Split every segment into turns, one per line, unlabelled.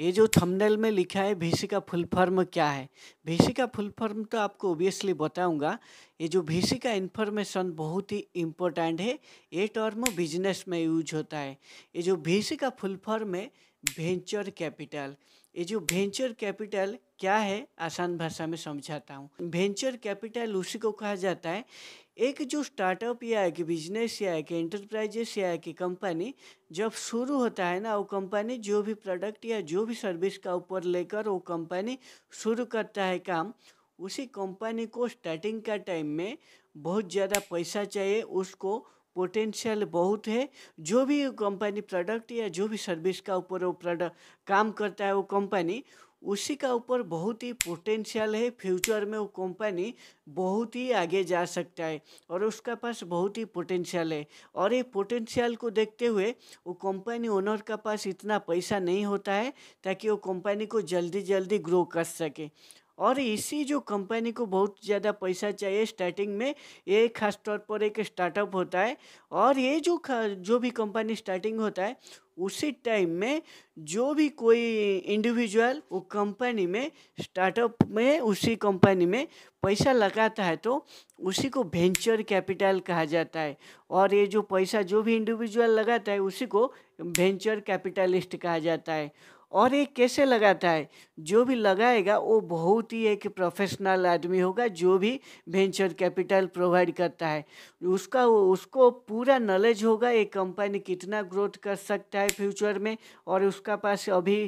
ये जो थंबनेल में लिखा है भीसी का फुल फॉर्म क्या है भीसी का फुल फॉर्म तो आपको ओबियसली बताऊंगा ये जो भीसी का इन्फॉर्मेशन बहुत ही इम्पोर्टेंट है ये टर्म बिजनेस में यूज होता है ये जो भीसी का फुल फॉर्म है वेंचर कैपिटल ये जो वेंचर कैपिटल क्या है आसान भाषा में समझाता हूँ वेंचर कैपिटल उसी को कहा जाता है एक जो स्टार्टअप या एक बिजनेस या एक एंटरप्राइजेस या एक कंपनी जब शुरू होता है ना वो कंपनी जो भी प्रोडक्ट या जो भी सर्विस का ऊपर लेकर वो कंपनी शुरू करता है काम उसी कंपनी को स्टार्टिंग का टाइम में बहुत ज़्यादा पैसा चाहिए उसको पोटेंशियल बहुत है जो भी कंपनी प्रोडक्ट या जो भी सर्विस का ऊपर वो प्रोडक्ट काम करता है वो कंपनी उसी का ऊपर बहुत ही पोटेंशियल है फ्यूचर में वो कंपनी बहुत ही आगे जा सकता है और उसका पास बहुत ही पोटेंशियल है और ये पोटेंशियल को देखते हुए वो कंपनी ओनर का पास इतना पैसा नहीं होता है ताकि वो कंपनी को जल्दी जल्दी ग्रो कर सके और इसी जो कंपनी को बहुत ज़्यादा पैसा चाहिए स्टार्टिंग में ये खास तौर पर एक स्टार्टअप होता है और ये जो जो भी कंपनी स्टार्टिंग होता है उसी टाइम में जो भी कोई इंडिविजुअल वो कंपनी में स्टार्टअप में उसी कंपनी में पैसा लगाता है तो उसी को वेंचर कैपिटल कहा जाता है और ये जो पैसा जो भी इंडिविजुअल लगाता है उसी को वेंचर कैपिटलिस्ट कहा जाता है और ये कैसे लगाता है जो भी लगाएगा वो बहुत ही एक प्रोफेशनल आदमी होगा जो भी वेंचर कैपिटल प्रोवाइड करता है उसका उसको पूरा नॉलेज होगा ये कंपनी कितना ग्रोथ कर सकता है फ्यूचर में और उसका पास अभी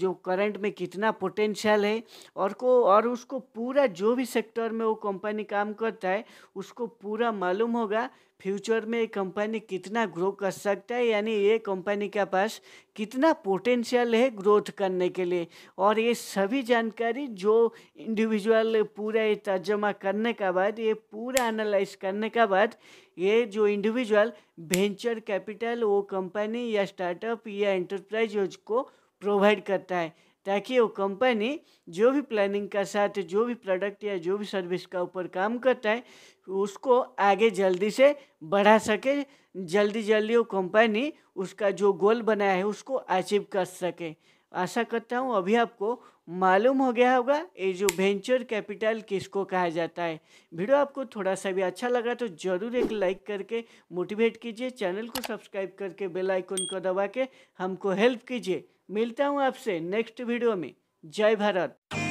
जो करंट में कितना पोटेंशियल है और को और उसको पूरा जो भी सेक्टर में वो कंपनी काम करता है उसको पूरा मालूम होगा फ्यूचर में कंपनी कितना ग्रो कर सकता है यानी ये कंपनी के पास कितना पोटेंशियल है ग्रोथ करने के लिए और ये सभी जानकारी जो इंडिविजुअल पूरा ये तर्जमा करने के बाद ये पूरा एनालाइज करने के बाद ये जो इंडिविजुअल वेंचर कैपिटल वो कंपनी या स्टार्टअप या एंटरप्राइज को प्रोवाइड करता है ताकि वो कंपनी जो भी प्लानिंग का साथ जो भी प्रोडक्ट या जो भी सर्विस का ऊपर काम करता है उसको आगे जल्दी से बढ़ा सके जल्दी जल्दी वो कंपनी उसका जो गोल बनाया है उसको अचीव कर सके आशा करता हूँ अभी आपको मालूम हो गया होगा ये जो वेंचर कैपिटल किसको कहा जाता है वीडियो आपको थोड़ा सा भी अच्छा लगा तो ज़रूर एक लाइक करके मोटिवेट कीजिए चैनल को सब्सक्राइब करके बेल आइकन को दबा के हमको हेल्प कीजिए मिलता हूँ आपसे नेक्स्ट वीडियो में जय भारत